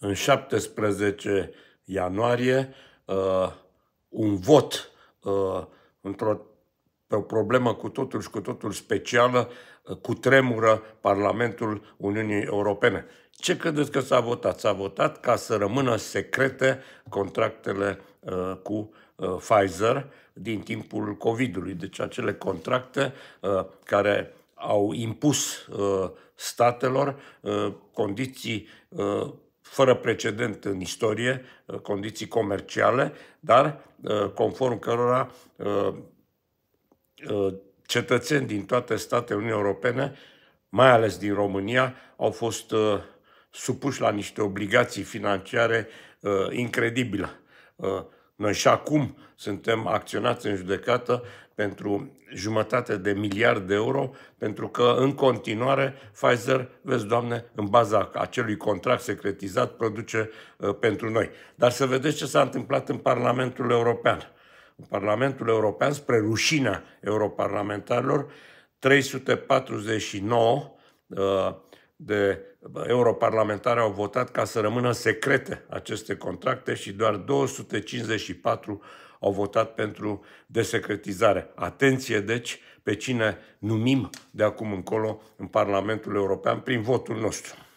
în 17 ianuarie uh, un vot uh, într-o pe o problemă cu totul și cu totul specială, uh, cu tremură Parlamentul Uniunii Europene. Ce credeți că s-a votat? S-a votat ca să rămână secrete contractele uh, cu uh, Pfizer din timpul COVID-ului. Deci acele contracte uh, care au impus uh, statelor uh, condiții uh, fără precedent în istorie, uh, condiții comerciale, dar uh, conform cărora uh, cetățeni din toate statele Uniunii Europene, mai ales din România, au fost supuși la niște obligații financiare incredibile. Noi și acum suntem acționați în judecată pentru jumătate de miliard de euro, pentru că în continuare Pfizer, vezi, Doamne, în baza acelui contract secretizat, produce uh, pentru noi. Dar să vedeți ce s-a întâmplat în Parlamentul European. În Parlamentul European, spre rușinea europarlamentarilor, 349 uh, de europarlamentari au votat ca să rămână secrete aceste contracte și doar 254 au votat pentru desecretizare. Atenție, deci, pe cine numim de acum încolo în Parlamentul European prin votul nostru.